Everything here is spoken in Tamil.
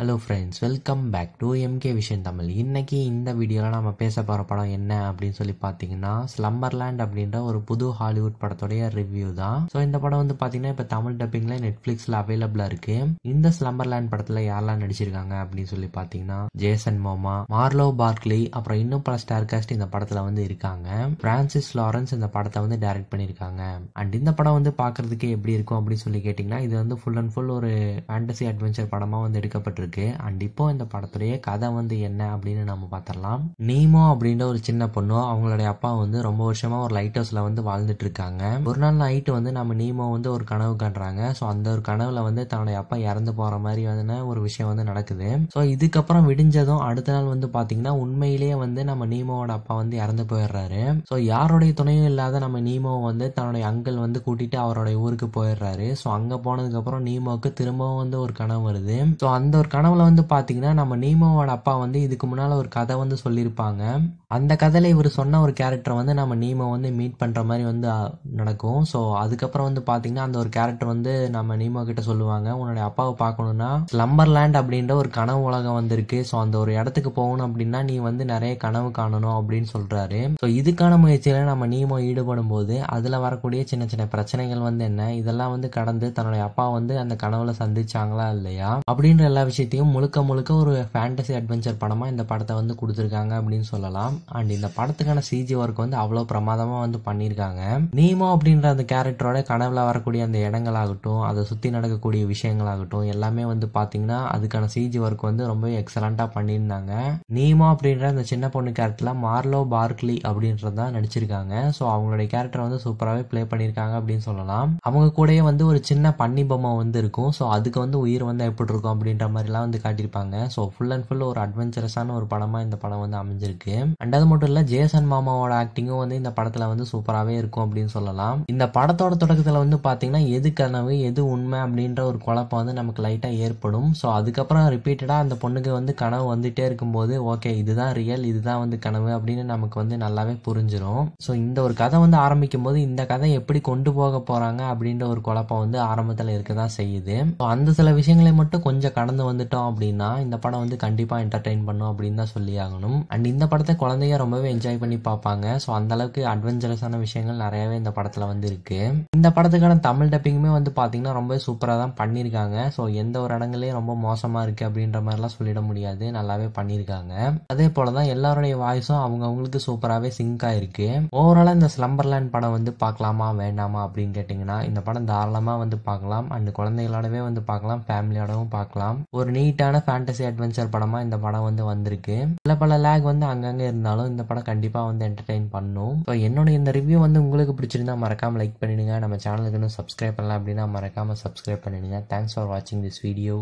hello friends welcome back to MK Vision Tamil இன்றைக்கி இந்த வீடியோவில் நம்ம பேச போகிற படம் என்ன அப்படின்னு சொல்லி பார்த்தீங்கன்னா ஸ்லம்பர்லேண்ட் அப்படின்ற ஒரு புது ஹாலிவுட் படத்துடைய ரிவ்யூ தான் ஸோ இந்த படம் வந்து பார்த்தீங்கன்னா இப்போ தமிழ் டப்பிங்கில் நெட்ஃப்ளிக்ஸில் அவைலபிளாக இருக்குது இந்த ஸ்லம்பர்லேண்ட் படத்தில் யாரெல்லாம் நடிச்சிருக்காங்க அப்படின்னு சொல்லி பார்த்தீங்கன்னா ஜேசன் மோமா மார்லோ பார்க்லி அப்புறம் இன்னும் பல ஸ்டார் காஸ்ட் இந்த படத்தில் வந்து இருக்காங்க பிரான்சிஸ் லாரன்ஸ் இந்த படத்தை வந்து டைரக்ட் பண்ணியிருக்காங்க அண்ட் இந்த படம் வந்து பார்க்குறதுக்கு எப்படி இருக்கும் அப்படின்னு சொல்லி கேட்டிங்கன்னா இது வந்து ஃபுல் அண்ட் ஃபுல் ஒரு ஃபேண்டசி அட்வென்ச்சர் படமாக வந்து எடுக்கப்பட்டிருக்கு இருக்கு அண்ட் இப்போ இந்த படத்துடைய கதை வந்து என்ன அப்படின்னு நம்ம பார்த்துடலாம் நீமோ அப்படின்ற ஒரு சின்ன பொண்ணு அவங்களுடைய அப்பா வந்து ரொம்ப வருஷமா ஒரு லைட் ஹவுஸ்ல வந்து வாழ்ந்துட்டு இருக்காங்க ஒரு நாள் நைட்டு வந்து நம்ம நீமோ வந்து ஒரு கனவு காண்றாங்க ஸோ அந்த ஒரு கனவுல வந்து தன்னுடைய அப்பா இறந்து போற மாதிரி வந்து ஒரு விஷயம் வந்து நடக்குது ஸோ இதுக்கப்புறம் விடிஞ்சதும் அடுத்த நாள் வந்து பாத்தீங்கன்னா உண்மையிலேயே வந்து நம்ம நீமோவோட அப்பா வந்து இறந்து போயிடுறாரு ஸோ யாருடைய துணையும் இல்லாத நம்ம நீமோ வந்து தன்னுடைய அங்கிள் வந்து கூட்டிட்டு அவருடைய ஊருக்கு போயிடுறாரு ஸோ அங்க போனதுக்கு அப்புறம் நீமோக்கு திரும்பவும் வந்து ஒரு கனவு வருது ஸோ அந்த ஒரு கனவில் வந்து பார்த்தீங்கன்னா நம்ம நீமாவோட அப்பா வந்து இதுக்கு முன்னால் ஒரு கதை வந்து சொல்லியிருப்பாங்க அந்த கதையில் இவர் சொன்ன ஒரு கேரக்டரை வந்து நம்ம நீமோ வந்து மீட் பண்ணுற மாதிரி வந்து நடக்கும் ஸோ அதுக்கப்புறம் வந்து பார்த்தீங்கன்னா அந்த ஒரு கேரக்டர் வந்து நம்ம நீமோ கிட்ட சொல்லுவாங்க உன்னுடைய அப்பாவை பார்க்கணுன்னா ஸ்லம்பர் லேண்ட் அப்படின்ற ஒரு கனவு உலகம் வந்திருக்கு ஸோ அந்த ஒரு இடத்துக்கு போகணும் அப்படின்னா நீ வந்து நிறைய கனவு காணணும் அப்படின்னு சொல்கிறாரு ஸோ இதுக்கான முயற்சியில் நம்ம நீமோ ஈடுபடும் போது அதில் வரக்கூடிய சின்ன சின்ன பிரச்சனைகள் வந்து என்ன இதெல்லாம் வந்து கடந்து தன்னுடைய அப்பா வந்து அந்த கனவுல சந்திச்சாங்களா இல்லையா அப்படின்ற எல்லா விஷயத்தையும் முழுக்க முழுக்க ஒரு ஃபேண்டசி அட்வென்ச்சர் படமாக இந்த படத்தை வந்து கொடுத்துருக்காங்க அப்படின்னு சொல்லலாம் அண்ட் இந்த படத்துக்கான சிஜி ஒர்க் வந்து அவ்வளோ பிரமாதமாக வந்து பண்ணியிருக்காங்க நீமோ அப்படின்ற அந்த கேரக்டரோட கனவுல வரக்கூடிய அந்த இடங்களாகட்டும் அதை சுற்றி நடக்கக்கூடிய விஷயங்களாகட்டும் எல்லாமே வந்து பாத்தீங்கன்னா அதுக்கான சிஜி ஒர்க் வந்து ரொம்ப எக்ஸலண்டா பண்ணியிருந்தாங்க நீமோ அப்படின்ற அந்த சின்ன பொண்ணு கேரக்டர்ல மார்லோ பார்க்லி அப்படின்றது தான் நடிச்சிருக்காங்க ஸோ அவங்களுடைய கேரக்டர் வந்து சூப்பராகவே ப்ளே பண்ணியிருக்காங்க அப்படின்னு சொல்லலாம் அவங்க கூடயே வந்து ஒரு சின்ன பன்னி பொம்மை வந்து இருக்கும் ஸோ அதுக்கு வந்து உயிர் வந்து எப்படி இருக்கும் அப்படின்ற மாதிரிலாம் வந்து காட்டியிருப்பாங்க ஸோ ஃபுல் அண்ட் ஃபுல் ஒரு அட்வென்ச்சரஸான ஒரு படமாக இந்த படம் வந்து அமைஞ்சிருக்கு அண்ட் அண்ட் அது மட்டும் இல்லை ஜேசன் மாமாவோட ஆக்டிங்கும் வந்து இந்த படத்தில் வந்து சூப்பராகவே இருக்கும் அப்படின்னு சொல்லலாம் இந்த படத்தோட தொடக்கத்தில் வந்து பாத்தீங்கன்னா எது கனவு எது உண்மை அப்படின்ற ஒரு குழப்பம் வந்து நமக்கு லைட்டாக ஏற்படும் ஸோ அதுக்கப்புறம் ரிப்பீட்டடாக அந்த பொண்ணுக்கு வந்து கனவு வந்துட்டே இருக்கும்போது ஓகே இதுதான் ரியல் இதுதான் வந்து கனவு அப்படின்னு நமக்கு வந்து நல்லாவே புரிஞ்சிடும் ஸோ இந்த ஒரு கதை வந்து ஆரம்பிக்கும் போது இந்த கதை எப்படி கொண்டு போக போகிறாங்க அப்படின்ற ஒரு குழப்பம் வந்து ஆரம்பத்தில் இருக்க தான் செய்யுது ஸோ அந்த சில விஷயங்களை மட்டும் கொஞ்சம் கடந்து வந்துட்டோம் அப்படின்னா இந்த படம் வந்து கண்டிப்பாக என்டர்டைன் பண்ணும் அப்படின்னு தான் சொல்லி ஆகணும் அண்ட் இந்த படத்தை குழந்தை குழந்தைங்க ரொம்பவே என்ஜாய் பண்ணி பார்ப்பாங்க ஸோ அந்தளவுக்கு அட்வென்ச்சரஸான விஷயங்கள் நிறையவே இந்த படத்தில் வந்து இந்த படத்துக்கான தமிழ் டப்பிங்குமே வந்து பார்த்திங்கன்னா ரொம்ப சூப்பராக தான் பண்ணியிருக்காங்க ஸோ எந்த ஒரு இடங்களையும் ரொம்ப மோசமாக இருக்குது அப்படின்ற மாதிரிலாம் சொல்லிட முடியாது நல்லாவே பண்ணியிருக்காங்க அதே போல் தான் எல்லாருடைய வாய்ஸும் அவங்க அவங்களுக்கு சூப்பராகவே சிங்க் ஆகிருக்கு ஓவராலாக இந்த ஸ்லம்பர்லேண்ட் படம் வந்து பார்க்கலாமா வேண்டாமா அப்படின்னு கேட்டிங்கன்னா இந்த படம் தாராளமாக வந்து பார்க்கலாம் அண்ட் குழந்தைகளோடவே வந்து பார்க்கலாம் ஃபேமிலியோடவும் பார்க்கலாம் ஒரு நீட்டான ஃபேண்டசி அட்வென்ச்சர் படமாக இந்த படம் வந்து வந்திருக்கு பல பல லேக் வந்து அங்கங்கே இருந்தாங்க இருந்தாலும் இந்த படம் கண்டிப்பாக வந்து என்டர்டெயின் பண்ணும் ஸோ என்னோட இந்த ரிவ்யூ வந்து உங்களுக்கு பிடிச்சிருந்தா மறக்காமல் லைக் பண்ணிடுங்க நம்ம சேனலுக்கு இன்னும் சப்ஸ்கிரைப் பண்ணலாம் அப்படின்னா மறக்காமல் சப்ஸ்கிரைப் பண்ணிடுங்க தேங்க்ஸ் ஃபார் வாட்சிங் திஸ் வீடியோ